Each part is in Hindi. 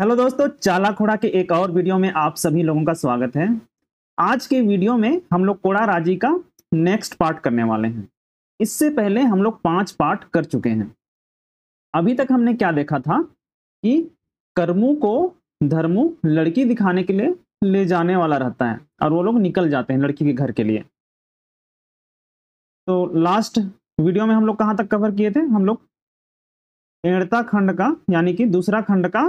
हेलो दोस्तों चाला खोड़ा के एक और वीडियो में आप सभी लोगों का स्वागत है आज के वीडियो में हम लोग कोड़ा राजी का नेक्स्ट पार्ट करने वाले हैं इससे पहले हम लोग पांच पार्ट कर चुके हैं अभी तक हमने क्या देखा था कि कर्मू को धर्मू लड़की दिखाने के लिए ले जाने वाला रहता है और वो लोग निकल जाते हैं लड़की के घर के लिए तो लास्ट वीडियो में हम लोग कहाँ तक कवर किए थे हम लोग एड़ता खंड का यानी कि दूसरा खंड का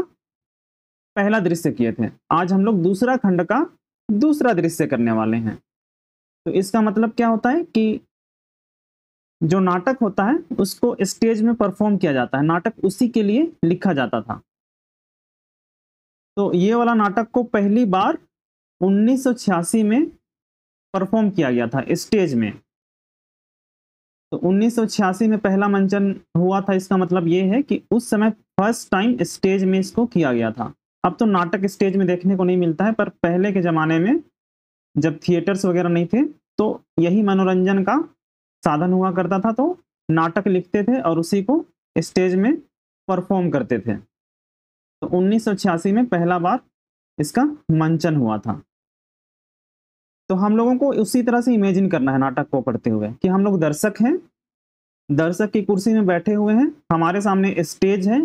पहला दृश्य किए थे आज हम लोग दूसरा खंड का दूसरा दृश्य करने वाले हैं तो इसका मतलब क्या होता है कि जो नाटक होता है उसको स्टेज में परफॉर्म किया जाता है नाटक उसी के लिए लिखा जाता था तो ये वाला नाटक को पहली बार 1986 में परफॉर्म किया गया था स्टेज में तो 1986 में पहला मंचन हुआ था इसका मतलब ये है कि उस समय फर्स्ट टाइम स्टेज में इसको किया गया था अब तो नाटक स्टेज में देखने को नहीं मिलता है पर पहले के ज़माने में जब थिएटर्स वगैरह नहीं थे तो यही मनोरंजन का साधन हुआ करता था तो नाटक लिखते थे और उसी को स्टेज में परफॉर्म करते थे तो उन्नीस में पहला बार इसका मंचन हुआ था तो हम लोगों को उसी तरह से इमेजिन करना है नाटक को पढ़ते हुए कि हम लोग दर्शक हैं दर्शक की कुर्सी में बैठे हुए हैं हमारे सामने स्टेज है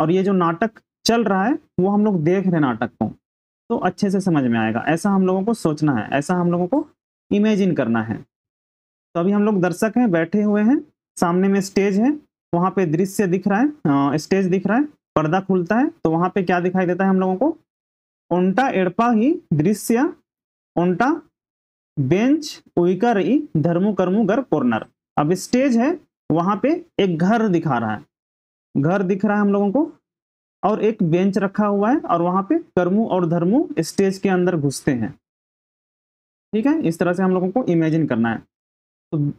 और ये जो नाटक चल रहा है वो हम लोग देख रहे नाटक को तो अच्छे से समझ में आएगा ऐसा हम लोगों को सोचना है ऐसा हम लोगों को इमेजिन करना है तो अभी हम लोग दर्शक हैं बैठे हुए हैं सामने में स्टेज है वहाँ पे दृश्य दिख रहा है स्टेज दिख रहा है पर्दा खुलता है तो वहाँ पे क्या दिखाई देता है हम लोगों को ओंटा एड़पा ही दृश्य ओंटा बेंच उइकर ई धर्मु कर्मु घर कॉर्नर अब स्टेज है वहाँ पे एक घर दिखा रहा है घर दिख रहा है हम लोगों को और एक बेंच रखा हुआ है और वहां पे कर्मु और धर्मु स्टेज के अंदर घुसते हैं ठीक है इस तरह से हम लोगों को इमेजिन करना है तो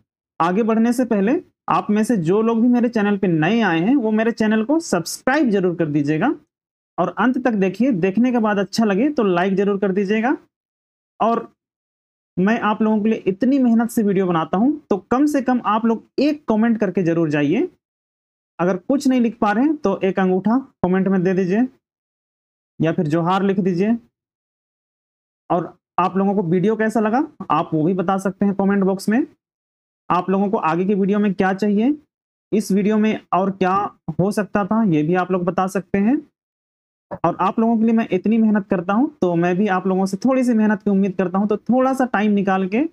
आगे बढ़ने से पहले आप में से जो लोग भी मेरे चैनल पे नए आए हैं वो मेरे चैनल को सब्सक्राइब जरूर कर दीजिएगा और अंत तक देखिए देखने के बाद अच्छा लगे तो लाइक जरूर कर दीजिएगा और मैं आप लोगों के लिए इतनी मेहनत से वीडियो बनाता हूँ तो कम से कम आप लोग एक कमेंट करके जरूर जाइए अगर कुछ नहीं लिख पा रहे हैं तो एक अंगूठा कमेंट में दे दीजिए या फिर जोहार लिख दीजिए और आप लोगों को वीडियो कैसा लगा आप वो भी बता सकते हैं कमेंट बॉक्स में आप लोगों को आगे की वीडियो में क्या चाहिए इस वीडियो में और क्या हो सकता था ये भी आप लोग बता सकते हैं और आप लोगों के लिए मैं इतनी मेहनत करता हूं तो मैं भी आप लोगों से थोड़ी सी मेहनत की उम्मीद करता हूं तो थोड़ा सा टाइम निकाल के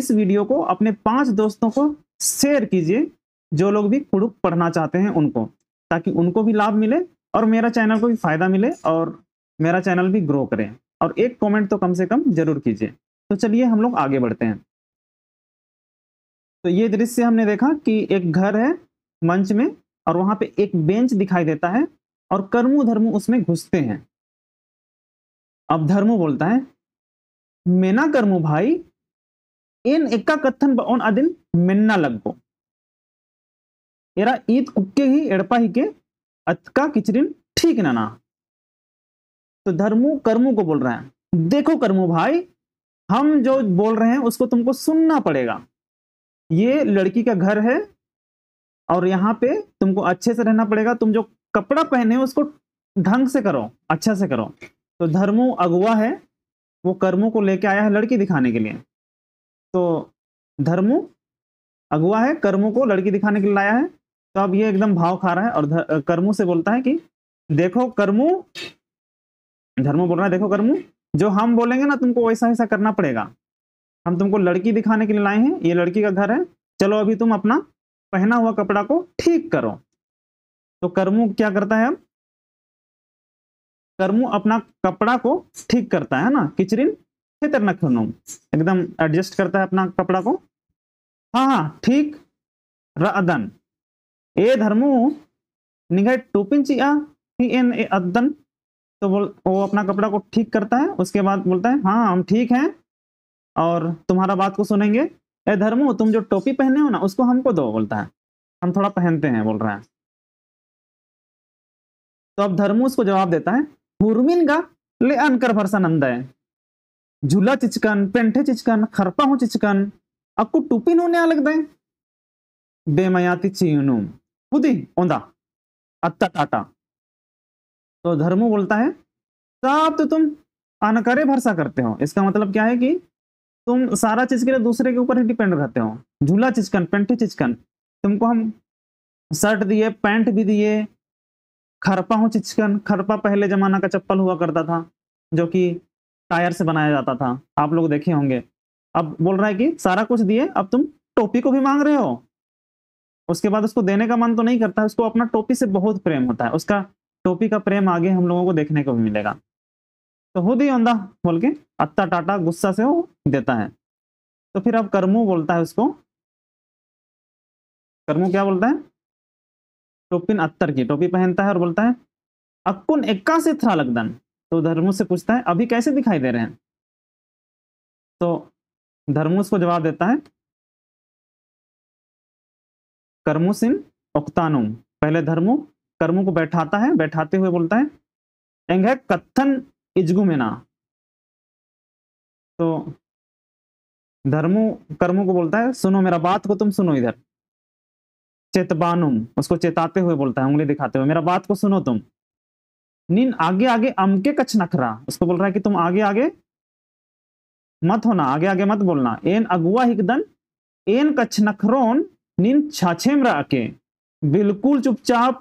इस वीडियो को अपने पांच दोस्तों को शेयर कीजिए जो लोग भी कुडुक पढ़ना चाहते हैं उनको ताकि उनको भी लाभ मिले और मेरा चैनल को भी फायदा मिले और मेरा चैनल भी ग्रो करे और एक कमेंट तो कम से कम जरूर कीजिए तो चलिए हम लोग आगे बढ़ते हैं तो ये दृश्य हमने देखा कि एक घर है मंच में और वहां पे एक बेंच दिखाई देता है और कर्मु धर्मु उसमें घुसते हैं अब धर्मु बोलता है मेना कर्मु भाई इन एक कथन बन अदिन मिन्ना लग ಎರ ಈತ್ ಕುಕ್ಕೆ ಹಿ ಎಡಪ ಹಿಕೆ अतका किचरिन ठीक ना ना तो धर्मो कर्मों को बोल रहा है देखो कर्मु भाई हम जो बोल रहे हैं उसको तुमको सुनना पड़ेगा ये लड़की का घर है और यहाँ पे तुमको अच्छे से रहना पड़ेगा तुम जो कपड़ा पहने हो उसको ढंग से करो अच्छा से करो तो धर्मो अगुआ है वो कर्मों को लेके आया है लड़की दिखाने के लिए तो धर्मो अगुआ है कर्मों को लड़की दिखाने के लिए लाया है तो अब ये एकदम भाव खा रहा है और कर्मु से बोलता है कि देखो कर्मु धर्मो बोल रहा है देखो कर्मु जो हम बोलेंगे ना तुमको वैसा वैसा करना पड़ेगा हम तुमको लड़की दिखाने के लिए लाए हैं ये लड़की का घर है चलो अभी तुम अपना पहना हुआ कपड़ा को ठीक करो तो कर्मु क्या करता है अब कर्मु अपना कपड़ा को ठीक करता है ना किचरिन खेतर नखनू एकदम एडजस्ट करता है अपना कपड़ा को हाँ हाँ ठीक रदन ඒ धर्मू निगाह टोपिनचिया इन अद्दन तो बोल वो अपना कपड़ा को ठीक करता है उसके बाद बोलता है हाँ हम ठीक हैं और तुम्हारा बात को सुनेंगे ए धर्मो तुम जो टोपी पहने हो ना उसको हमको दो बोलता है हम थोड़ा पहनते हैं बोल रहा है तो अब धर्मो उसको जवाब देता है हुरमिन का ले अनकर भरसा नंद है झूला चिचकन पेंठे चिचकन खरपा हूँ चिचकन आपको टोपी नोने अलग दें बेमयाती चीनू खुदी ओंदा अत्ता टाटा तो धर्मो बोलता है साहब तो तुम अनकरे भरसा करते हो इसका मतलब क्या है कि तुम सारा चीज के लिए दूसरे के ऊपर ही डिपेंड रहते हो झूला चिचकन पेंट चिचकन तुमको हम शर्ट दिए पैंट भी दिए खरपा हो चिचकन खरपा पहले जमाना का चप्पल हुआ करता था जो कि टायर से बनाया जाता था आप लोग देखे होंगे अब बोल रहा है कि सारा कुछ दिए अब तुम टोपी को भी मांग रहे हो उसके बाद उसको देने का मन तो नहीं करता उसको अपना टोपी से बहुत प्रेम होता है उसका टोपी का प्रेम आगे हम लोगों को देखने को भी मिलेगा तो हो दी ओंदा बोल के अत्ता टाटा गुस्सा से वो देता है तो फिर अब कर्मू बोलता है उसको कर्मू क्या बोलता है टोपिन अत्तर की टोपी पहनता है और बोलता है अक्कुन एक्का से थ्रा लगदन तो धर्मो से पूछता है अभी कैसे दिखाई दे रहे हैं तो धर्मो उसको जवाब देता है कर्मुसिन उक्तानुम पहले धर्मो कर्मों को बैठाता है बैठाते हुए बोलता है एंग है कथन इजगुमेना तो धर्मो कर्मों को बोलता है सुनो मेरा बात को तुम सुनो इधर चेतबानुम उसको चेताते हुए बोलता है उंगली दिखाते हुए मेरा बात को सुनो तुम नीन आगे आगे अमके कच्छ नखरा उसको बोल रहा है कि तुम आगे आगे मत होना आगे आगे मत बोलना एन अगुआ हिकदन एन कछ नखरोन ನಿನ್ ಛಾಛೇಮ್ರಾಕೆ बिल्कुल चुपचाप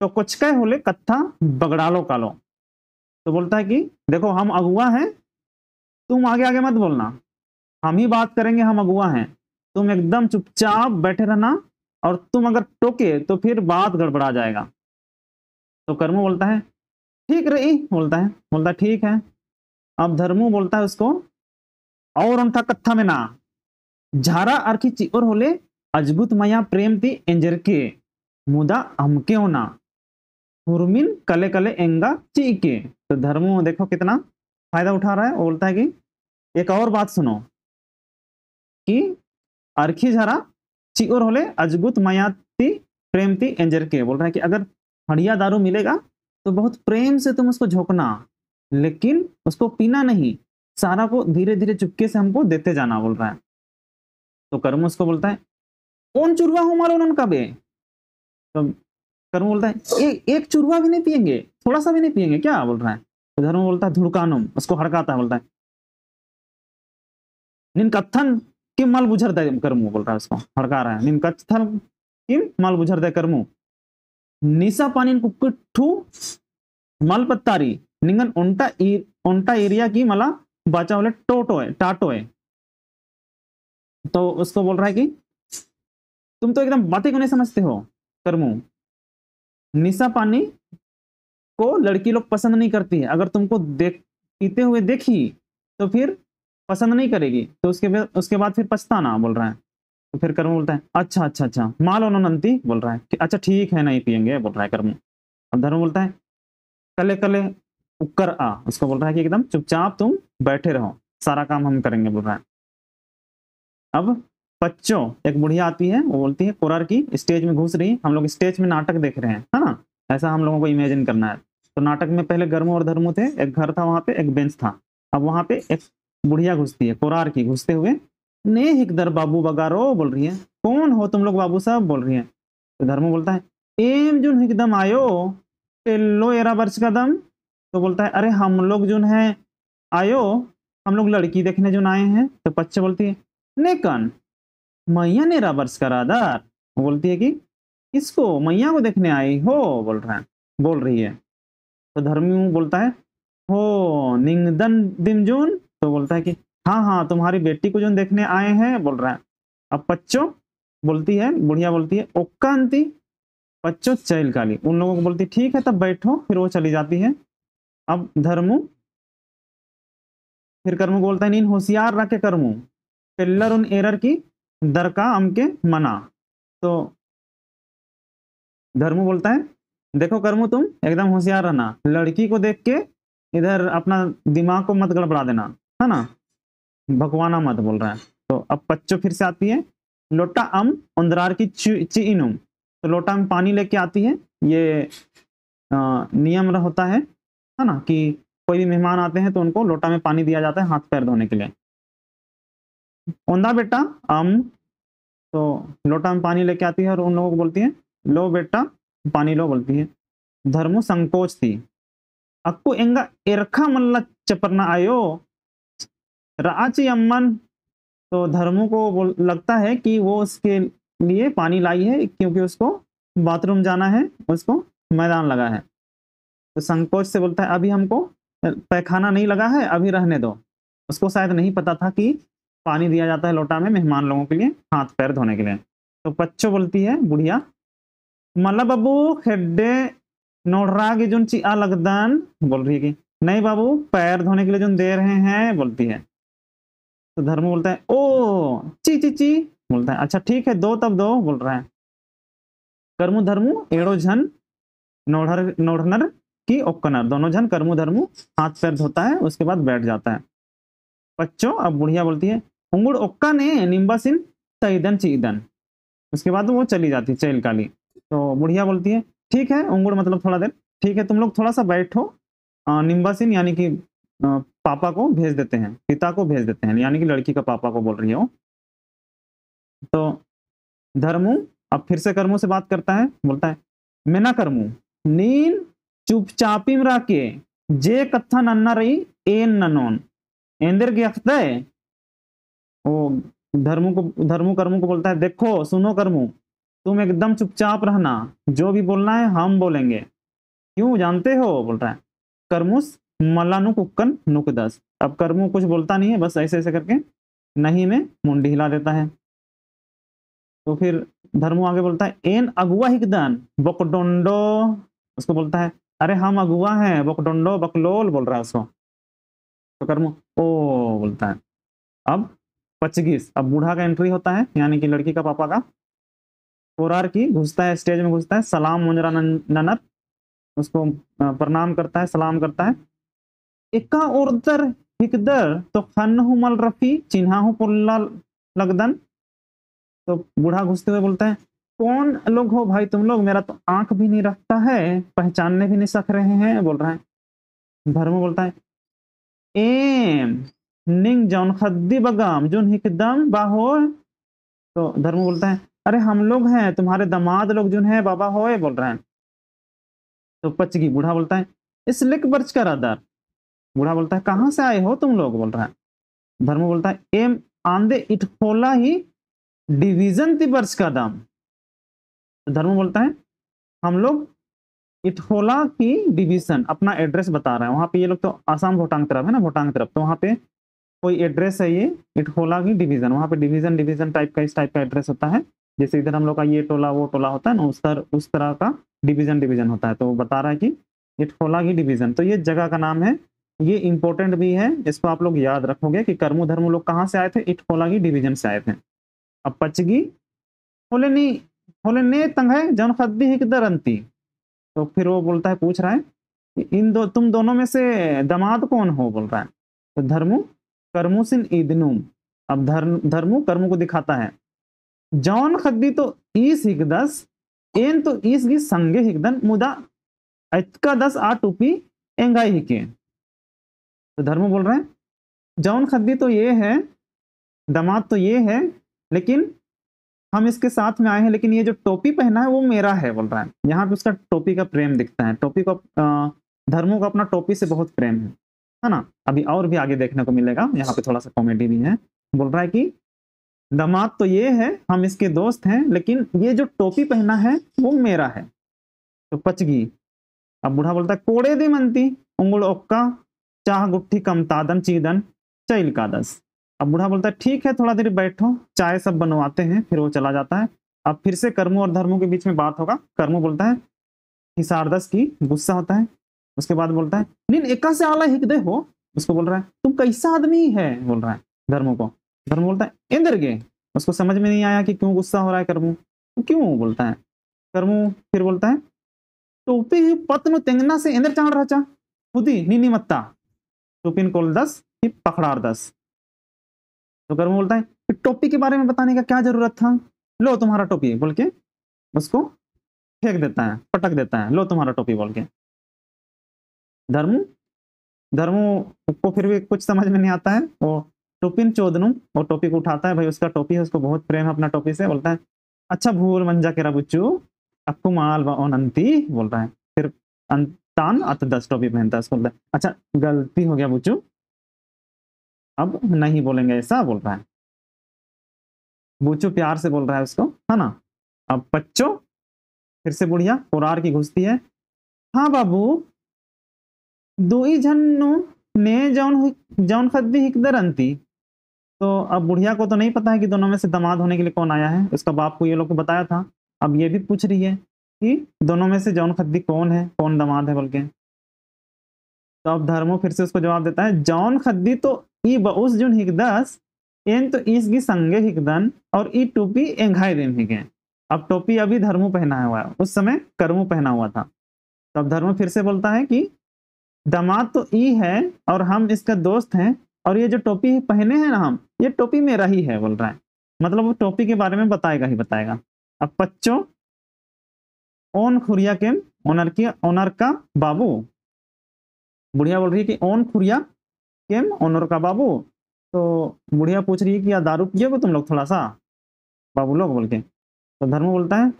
तो कुछ कह होले कत्था बगड़ालो कालो तो बोलता है कि देखो हम अगुआ हैं तुम आगे आगे मत बोलना हम ही बात करेंगे हम अगुआ हैं तुम एकदम चुपचाप बैठे रहना और तुम अगर टोके तो फिर बात गड़बड़ा जाएगा तो कर्मो बोलता है ठीक रही बोलता है बोलता है ठीक है अब धर्मू बोलता है उसको और था कत्था में ना झारा अर्खी ची और होले अजबुत मया प्रेम थी एंजर के मुदा हमके होना हुरमिन कले कले एंगा ची के तो धर्मो देखो कितना फायदा उठा रहा है बोलता है कि एक और बात सुनो कि अर्खी झरा और होले अजबुत मया थी प्रेम थी एंजर के बोल रहा है कि अगर हड़िया दारू मिलेगा तो बहुत प्रेम से तुम उसको झोंकना लेकिन उसको पीना नहीं सारा को धीरे धीरे चुपके से हमको देते जाना बोल रहा है तो कर्म उसको बोलता है कौन चुरवा हो मालूम उनका बे तो करुण बोलता है ए, एक चुरवा भी नहीं पियेंगे थोड़ा सा भी नहीं पियेंगे क्या बोल रहा है तो धर्म बोलता है धुड़कानुम उसको हड़काता है बोलता है निन कथन किम माल बुझर दे कर्मु बोल रहा है उसको हड़का रहा है निन कथन किम माल बुझर दे कर्मु निशा पानी कुकुटू मल पत्तारी निंगन उन्टा इर, उन्टा एरिया की मला बचा वाले टोटो है टाटो है तो उसको बोल रहा है कि तुम तो एकदम बातें को नहीं समझते हो करमू निशा पानी को लड़की लोग पसंद नहीं करती है अगर तुमको देख पीते हुए देखी तो फिर पसंद नहीं करेगी तो उसके बाद उसके बाद फिर पछताना बोल रहा है तो फिर कर्म बोलता है अच्छा अच्छा अच्छा मालो नंती बोल रहा है कि अच्छा ठीक है नहीं पियेंगे बोल रहा है कर्म अब धर्म बोलता है कले कले उक्कर आ उसको बोल रहा है कि एकदम चुपचाप तुम बैठे रहो सारा काम हम करेंगे बोल रहा है अब बच्चों एक बुढ़िया आती है वो बोलती है कोरार की स्टेज में घुस रही हम लोग स्टेज में नाटक देख रहे हैं है ना ऐसा हम लोगों को इमेजिन करना है तो नाटक में पहले गर्मो और धर्मो थे एक घर था वहाँ पे एक बेंच था अब वहाँ पे एक बुढ़िया घुसती है कोरार की घुसते हुए ने दर बाबू बगारो बोल रही है कौन हो तुम लोग बाबू साहब बोल रही है तो धर्मो बोलता है एम जुन एकदम आयो लो एरा वर्ष का दम तो बोलता है अरे हम लोग जुन है आयो हम लोग लड़की देखने जुन आए हैं तो बच्चे बोलती है नेकन मैया ने रबर्स करा दर बोलती है कि किसको मैया को देखने आई हो बोल रहा है बोल रही है तो धर्मी बोलता है हो निंगदन दिमजून तो बोलता है कि हाँ हाँ तुम्हारी बेटी को जो देखने आए हैं बोल रहा है अब पच्चो बोलती है बुढ़िया बोलती है ओक्का अंती पच्चो चैल काली उन लोगों को बोलती ठीक है तब बैठो फिर वो चली जाती है अब धर्मू फिर कर्म बोलता है नीन होशियार रखे कर्मू पिल्लर उन एरर की दर का अम के मना तो धर्मो बोलता है देखो कर्मो तुम एकदम होशियार रहना लड़की को देख के इधर अपना दिमाग को मत गड़बड़ा देना है ना भगवाना मत बोल रहा है तो अब पच्चो फिर से आती है लोटा अम उन्दरार की इनुम तो लोटा में पानी लेके आती है ये आ, नियम रहता है है ना कि कोई भी मेहमान आते हैं तो उनको लोटा में पानी दिया जाता है हाथ पैर धोने के लिए ओंदा बेटा अम तो लोटा में पानी लेके आती है और उन लोगों को बोलती है लो बेटा पानी लो बोलती है धर्मो संकोच थी अक्को एंगा इरखा मल्ला चपरना आयो राची अम्मन तो धर्मो को लगता है कि वो उसके लिए पानी लाई है क्योंकि उसको बाथरूम जाना है उसको मैदान लगा है तो संकोच से बोलता है अभी हमको पैखाना नहीं लगा है अभी रहने दो उसको शायद नहीं पता था कि पानी दिया जाता है लोटा में मेहमान लोगों के लिए हाथ पैर धोने के लिए तो पच्चो बोलती है बुढ़िया मल्ला बाबू हेडे नोड़ा की जो चिया लगदान बोल रही है कि नहीं बाबू पैर धोने के लिए जो दे रहे हैं बोलती है तो धर्म बोलता है ओ ची ची ची बोलता है अच्छा ठीक है दो तब दो बोल रहा है कर्मु धर्मु एड़ो झन नोढ़र नोढ़नर की ओक्कनर दोनों झन कर्मु धर्मु हाथ पैर धोता है उसके बाद बैठ जाता है बच्चों अब बुढ़िया बोलती है अंगुड़ ने ने निम्बासिन तईदन चीदन उसके बाद वो चली जाती चैल काली तो बुढ़िया बोलती है ठीक है अंगुड़ मतलब थोड़ा देर ठीक है तुम लोग थोड़ा सा बैठो निम्बासिन यानी कि पापा को भेज देते हैं पिता को भेज देते हैं यानी कि लड़की का पापा को बोल रही हो तो धर्मू अब फिर से कर्मों से बात करता है बोलता है मैं ना कर्मू नीन चुपचापी के जे कत्था नन्ना रही एन ननोन एंदर के अख्त वो धर्म को धर्म कर्मों को बोलता है देखो सुनो कर्म तुम एकदम चुपचाप रहना जो भी बोलना है हम बोलेंगे क्यों जानते हो बोल रहा है कर्मुस मल्लानु नुकदस अब कर्मों कुछ बोलता नहीं है बस ऐसे ऐसे करके नहीं में मुंडी हिला देता है तो फिर धर्मो आगे बोलता है एन अगुआ हिकदन बकडोंडो उसको बोलता है अरे हम अगुआ हैं बकडोंडो बकलोल बोल रहा है उसको तो कर्मो ओ बोलता है अब पच्चीस अब बूढ़ा का एंट्री होता है यानी कि लड़की का पापा का कोरार की घुसता है स्टेज में घुसता है सलाम मुंजरा ननत उसको प्रणाम करता है सलाम करता है इक्का उर्दर हिकदर तो खन हूँ मल रफी हूँ पुल्ला लगदन तो बूढ़ा घुसते हुए बोलता है कौन लोग हो भाई तुम लोग मेरा तो आंख भी नहीं रखता है पहचानने भी नहीं सक रहे हैं बोल रहा है धर्म बोलता है एम जौन खद्दी बगाम जुन दम बाहो तो धर्म बोलता है अरे हम लोग हैं तुम्हारे दमाद लोग जुन है बाबा होए बोल रहे हैं तो पचगी बूढ़ा बोलता है इस लिख बर्च कर अदर बूढ़ा बोलता है कहाँ से आए हो तुम लोग बोल रहे हैं धर्म बोलता है एम आंदे इटखोला ही डिवीजन थी बर्च का दम तो धर्म बोलता है हम लोग इटहोला की डिवीजन अपना एड्रेस बता रहे हैं वहां पे ये लोग तो आसाम भोटांग तरफ है ना भोटांग तरफ तो वहाँ पे कोई एड्रेस है ये इट होला की डिवीजन वहाँ पे डिवीजन डिवीजन टाइप का इस टाइप का एड्रेस होता है जैसे इधर हम लोग का ये टोला वो टोला होता है ना उस तरह उस तरह का डिवीजन डिवीजन होता है तो बता रहा है कि इट होला की डिवीजन तो ये जगह का नाम है ये इंपॉर्टेंट भी है इसको आप लोग याद रखोगे कि कर्मो धर्म लोग कहाँ से आए थे इट होला की डिवीजन से आए थे अब पचगी होले ने तंग है जन खद्दी ही किधर तो फिर वो बोलता है पूछ रहा है इन दो तुम दोनों में से दमाद कौन हो बोल रहा है तो धर्मो कर्मोसिन ईदनुम अब धर्म धर्मो कर्मों को दिखाता है जौन खद्दी तो ईस हिकदस एन तो ईस की संगे हिगदन मुदा अचका दस आ टूपी एंगाई हिके तो धर्म बोल रहे हैं जौन खद्दी तो ये है दमाद तो ये है लेकिन हम इसके साथ में आए हैं लेकिन ये जो टोपी पहना है वो मेरा है बोल रहा है यहाँ पे उसका टोपी का प्रेम दिखता है टोपी को धर्मों का अपना टोपी से बहुत प्रेम है है ना अभी और भी आगे देखने को मिलेगा यहाँ पे थोड़ा सा कॉमेडी भी है बोल रहा है कि दमाद तो ये है हम इसके दोस्त हैं लेकिन ये जो टोपी पहना है वो मेरा है तो पचगी अब बूढ़ा बोलता है कोड़े दी मनती उंगुड़ ओक्का चाह गुट्ठी कमतादन चीदन चैल कादस अब बूढ़ा बोलता है ठीक है थोड़ा देर बैठो चाय सब बनवाते हैं फिर वो चला जाता है अब फिर से कर्मों और धर्मों के बीच में बात होगा कर्मों बोलता है हिसारदस की गुस्सा होता है उसके बाद बोलता है निन एका से आला हिक देखो उसको बोल रहा है तुम कैसा आदमी है बोल रहा है धर्म को धर्म बोलता है इंद्र गे उसको समझ में नहीं आया कि क्यों गुस्सा हो रहा है कर्मू तो क्यों बोलता है कर्मू फिर बोलता है टोपी ही पत्न तेंगना से इंद्र चाण रचा खुदी नीनी मत्ता टोपिन कोल दस ही पखड़ार दस तो कर्मू बोलता है कि टोपी के बारे में बताने का क्या जरूरत था लो तुम्हारा टोपी बोल के उसको फेंक देता है पटक देता है लो तुम्हारा टोपी बोल के धर्मू धर्म को फिर भी कुछ समझ में नहीं आता है वो टोपिन चोदनु वो टोपी को उठाता है भाई उसका टोपी है उसको बहुत प्रेम है अपना टोपी से बोलता है अच्छा भूल मंजा के बुच्चू अक्कू माल बोल रहा है फिर तान अत दस टोपी पहनता है बोलता है अच्छा गलती हो गया बुच्चू अब नहीं बोलेंगे ऐसा बोल रहा है बुच्चू प्यार से बोल रहा है उसको है हाँ ना अब बच्चों फिर से बुढ़िया पुरार की घुसती है हाँ बाबू दुई झन ने जौन जौन खद्दी हिकदर अंति तो अब बुढ़िया को तो नहीं पता है कि दोनों में से दामाद होने के लिए कौन आया है उसका बाप को ये लोग को बताया था अब ये भी पूछ रही है कि दोनों में से जौन खद्दी कौन है कौन दामाद है बल्कि तो अब धर्मो फिर से उसको जवाब देता है जौन खद्दी तो ई बउस जुन हिकदस एन तो ईस की संगे हिकदन और ई टोपी एंघाई देम हिगे अब टोपी अभी धर्मो पहना हुआ है उस समय कर्मो पहना हुआ था तो अब धर्मो फिर से बोलता है कि दामाद तो ई है और हम इसका दोस्त हैं और ये जो टोपी पहने हैं ना हम ये टोपी मेरा ही है बोल रहा है मतलब वो टोपी के बारे में बताएगा ही बताएगा अब पच्चो ओन खुरिया के ओनर के ओनर का बाबू बुढ़िया बोल रही है कि ओन खुरिया केम ओनर का बाबू तो बुढ़िया पूछ रही है कि यार दारू पियोगे तुम लोग थोड़ा सा बाबू लोग बोल के तो धर्म बोलता है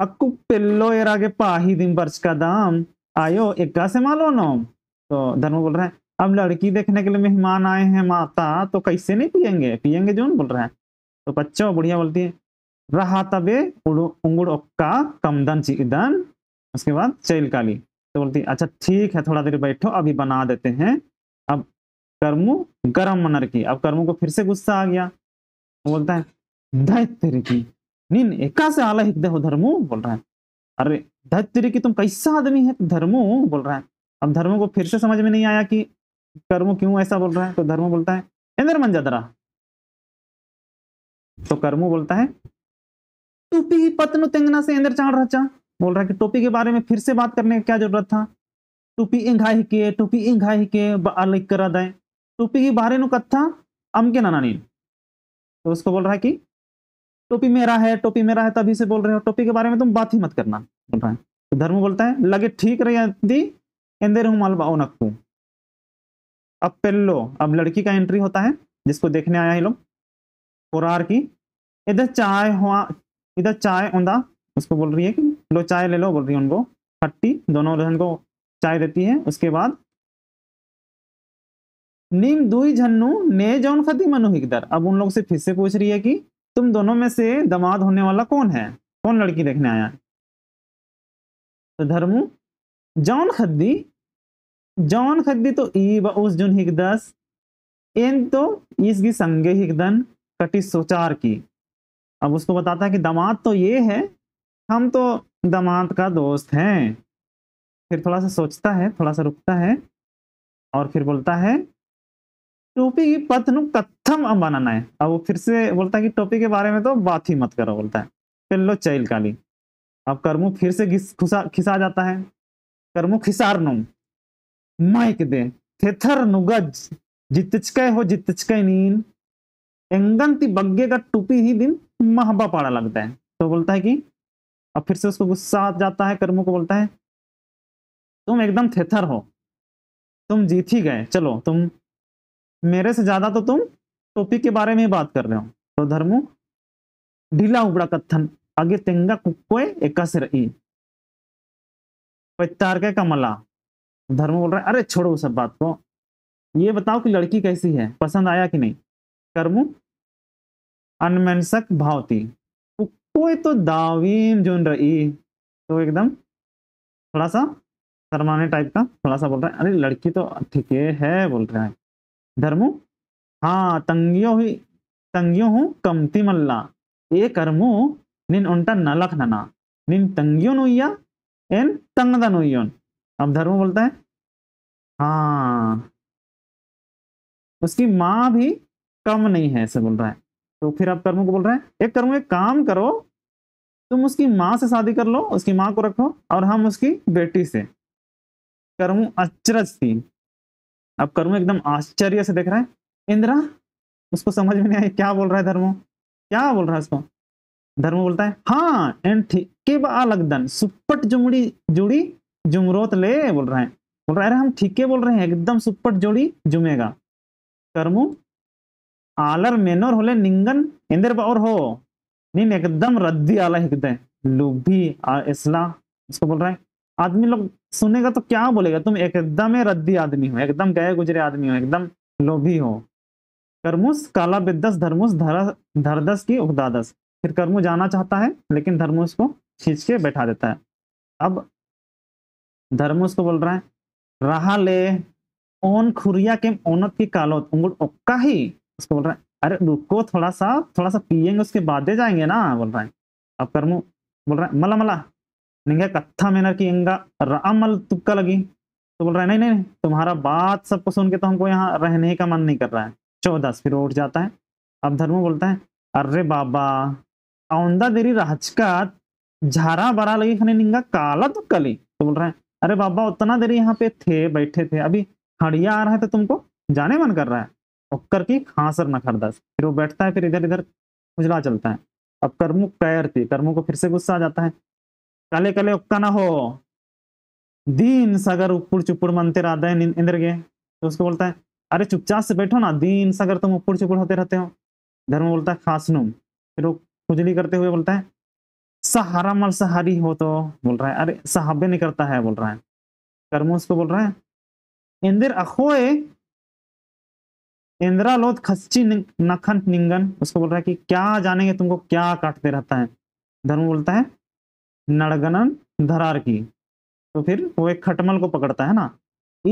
अक्कू पिल्लो एरा के पाही दिन बर्च का दाम आयो इक्का से मालो नोम तो धर्म बोल रहे हैं अब लड़की देखने के लिए मेहमान आए हैं माता तो कैसे नहीं पियेंगे पियेंगे जो बोल रहे हैं तो बच्चों बुढ़िया बोलती है रहा तबे उंगड़ ओक्का कमदन चिकन उसके बाद चैल काली तो बोलती अच्छा ठीक है थोड़ा देर बैठो अभी बना देते हैं अब कर्मु गर्म मनर की अब कर्मु को फिर से गुस्सा आ गया बोलता है धैत्य की नीन एका से आला हिक धर्मु बोल रहा है अरे धैत्य की तुम कैसा आदमी है धर्मु बोल रहा है अब धर्म को फिर से समझ में नहीं आया कि कर्म क्यों ऐसा बोल रहा है तो धर्म बोलता है इंद्र मन जदरा तो कर्म बोलता है टोपी ही पतन तेंगना से इंद्र चाण रचा बोल रहा है कि टोपी के बारे में फिर से बात करने की क्या जरूरत था टोपी इंघा के टोपी इंघा के अलग करा दें टोपी के बारे नु कथा अम के नानी तो उसको बोल रहा है कि टोपी मेरा है टोपी मेरा है तभी से बोल रहे हो टोपी के बारे में तुम बात ही मत करना बोल रहा है तो धर्म बोलता है लगे ठीक रहे दी एंदेर हम अलबाउनक्कू अब पेल्लो अब लड़की का एंट्री होता है जिसको देखने आया है लोग कुरार की इधर चाय हुआ इधर चाय उंदा उसको बोल रही है कि लो चाय ले लो बोल रही है उनको खट्टी दोनों रहन को चाय देती है उसके बाद नीम दुई झन्नू ने जौन खती मनु हिकदर अब उन लोग से फिर से पूछ रही है कि तुम दोनों में से दमाद होने वाला कौन है कौन लड़की देखने आया है तो धर्मू जॉन खद्दी जॉन खद्दी तो ई उस जुन हिकदस इन तो इसकी संगे हिकदन कटी सोचार की अब उसको बताता है कि दमाद तो ये है हम तो दमाद का दोस्त हैं फिर थोड़ा सा सोचता है थोड़ा सा रुकता है और फिर बोलता है टोपी की पथ कथम अब बनाना है अब वो फिर से बोलता है कि टोपी के बारे में तो बात ही मत करो बोलता है फिर लो चैल काली अब कर्मू फिर से घिसा जाता है करमु खिसार नुम माइक दे थेथर नुगज जितचकै हो जितचकै नीन एंगंती बग्गे का टूपी ही दिन महबा पाड़ा लगता है तो बोलता है कि अब फिर से उसको गुस्सा आ जाता है कर्मों को बोलता है तुम एकदम थेथर हो तुम जीत ही गए चलो तुम मेरे से ज्यादा तो तुम टोपी के बारे में ही बात कर रहे हो तो धर्मु ढीला उबड़ा कथन आगे तेंगा कुक्कोए एकासिर ई पितार का कमला धर्म बोल रहा है अरे छोड़ो सब बात को ये बताओ कि लड़की कैसी है पसंद आया कि नहीं कर्मु अनमेंसक भावती कोई तो दावीम जुन रही तो एकदम थोड़ा सा शर्माने टाइप का थोड़ा सा बोल रहा है अरे लड़की तो ठीक है बोल रहा है धर्मु हाँ तंगियो ही तंगियो हूँ कमती मल्ला ये कर्मो निन उनटा नलख नना निन तंगियो नुया इन तंग अब धर्म बोलता है हाँ उसकी माँ भी कम नहीं है ऐसे बोल रहा है तो फिर आप कर्म को बोल रहे हैं एक कर्म एक काम करो तुम उसकी माँ से शादी कर लो उसकी माँ को रखो और हम उसकी बेटी से कर्म अचरज थी अब कर्म एकदम आश्चर्य से देख रहा है इंदिरा उसको समझ में नहीं आया क्या बोल रहा है धर्मो क्या बोल रहा है उसको धर्म बोलता है हाँ एंड ठेके अलग दन सुपट जुमड़ी जुड़ी जुमरोत ले बोल रहे हैं बोल रहा है हम ठीके बोल रहे हैं एकदम सुपट जोड़ी जुमेगा कर्मु आलर मेनोर होले निंगन इंदर और हो नीन एकदम रद्दी आला हिकदे लुभी इसला इसको बोल रहा है आदमी लोग सुनेगा तो क्या बोलेगा तुम एकदम रद्दी आदमी हो एकदम गए गुजरे आदमी हो एकदम लोभी हो कर्मुस काला बिदस धर्मुस धरा धरदस की उदादस फिर कर्मू जाना चाहता है लेकिन धर्म उसको खींच के बैठा देता है अब धर्म उसको बोल रहा है रहा ले ओन खुरिया के ओनत की कालोत उंगुड़ ओक्का ही उसको बोल रहा है अरे रुको थोड़ा सा थोड़ा सा पियेंगे उसके बाद दे जाएंगे ना बोल रहा है अब कर्मु बोल रहा है मला मला निंगे कत्था मेनर की इंगा रामल तुक्का लगी तो बोल रहा है नहीं नहीं तुम्हारा बात सबको सुन के तो हमको यहाँ रहने का मन नहीं कर रहा है चौदह फिर उठ जाता है अब धर्मो बोलता है अरे बाबा औंदा देरी राजकात झारा बरा लगी खाने निंगा काला तो कली तो बोल रहे हैं अरे बाबा उतना देरी यहाँ पे थे बैठे थे अभी हड़िया आ रहा है तो तुमको जाने मन कर रहा है ओक्कर की खांसर न खरदा फिर वो बैठता है फिर इधर इधर उजला चलता है अब कर्मु कैर थी कर्मु को फिर से गुस्सा आ जाता है काले काले उक्का ना हो दीन सागर उपुड़ चुपुड़ मनते रहता है इंद्र के तो उसको बोलता है अरे चुपचाप से बैठो ना दीन सागर तुम उपुड़ चुपुड़ होते रहते हो धर्म बोलता है खासनुम फिर वो खुजली करते हुए बोलता है सहारा मल सहारी हो तो बोल रहा है अरे सहाबे नहीं करता है बोल रहा है कर्मूस उसको बोल रहा है इंदिर अखोए इंदिरा लोत खी नखन निंगन उसको बोल रहा है कि क्या जानेंगे तुमको क्या काटते रहता है धर्म बोलता है नड़गनन धरार की तो फिर वो एक खटमल को पकड़ता है ना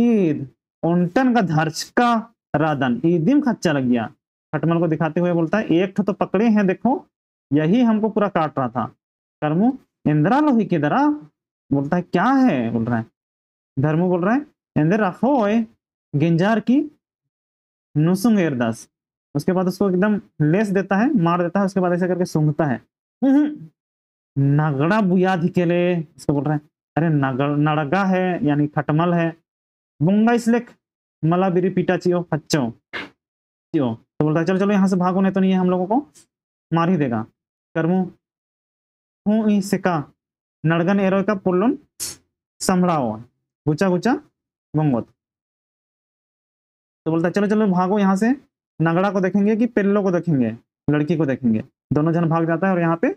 ईद ओंटन का धर्च का रादन ईदिम खच्चा लग गया खटमल को दिखाते हुए बोलता है एक तो पकड़े हैं देखो यही हमको पूरा काट रहा था कर्म इंदिरा लोही की दरा बोलता है क्या है बोल रहा है धर्म बोल रहा है इंदिरा फोए गिंजार की नुसुंग एरदास उसके बाद उसको एकदम लेस देता है मार देता है उसके बाद ऐसे करके सूंघता है हम्म। नगड़ा बुयाद केले इसको बोल रहे हैं अरे नगड़ नड़गा है यानी खटमल है बुंगा इसलिए मला बिरी पीटा चियो फच्चो चियो तो बोलता है चलो चलो यहाँ से भागो नहीं तो नहीं है हम लोगों को मार ही देगा કરવું હું ઈ શેકા નળગન संभड़ाओ गुचा गुचा गंगोत तो बोलता चलो चलो भागो यहाँ से नगड़ा को देखेंगे कि पेल्लो को देखेंगे लड़की को देखेंगे दोनों जन भाग जाता है और यहाँ पे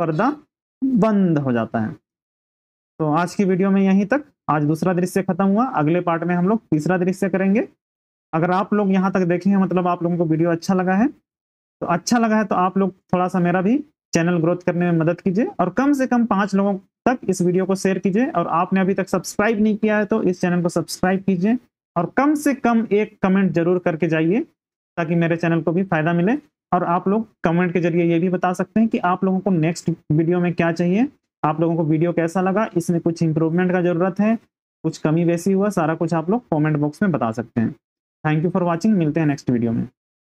पर्दा बंद हो जाता है तो आज की वीडियो में यहीं तक आज दूसरा दृश्य खत्म हुआ अगले पार्ट में हम लोग तीसरा दृश्य करेंगे अगर आप लोग यहाँ तक देखें मतलब आप लोगों को वीडियो अच्छा लगा है तो अच्छा लगा है तो आप लोग थोड़ा सा मेरा भी चैनल ग्रोथ करने में मदद कीजिए और कम से कम पाँच लोगों तक इस वीडियो को शेयर कीजिए और आपने अभी तक सब्सक्राइब नहीं किया है तो इस चैनल को सब्सक्राइब कीजिए और कम से कम एक कमेंट जरूर करके जाइए ताकि मेरे चैनल को भी फायदा मिले और आप लोग कमेंट के जरिए ये भी बता सकते हैं कि आप लोगों को नेक्स्ट वीडियो में क्या चाहिए आप लोगों को वीडियो कैसा लगा इसमें कुछ इंप्रूवमेंट का जरूरत है कुछ कमी वैसी हुआ सारा कुछ आप लोग कमेंट बॉक्स में बता सकते हैं थैंक यू फॉर वॉचिंग मिलते हैं नेक्स्ट वीडियो में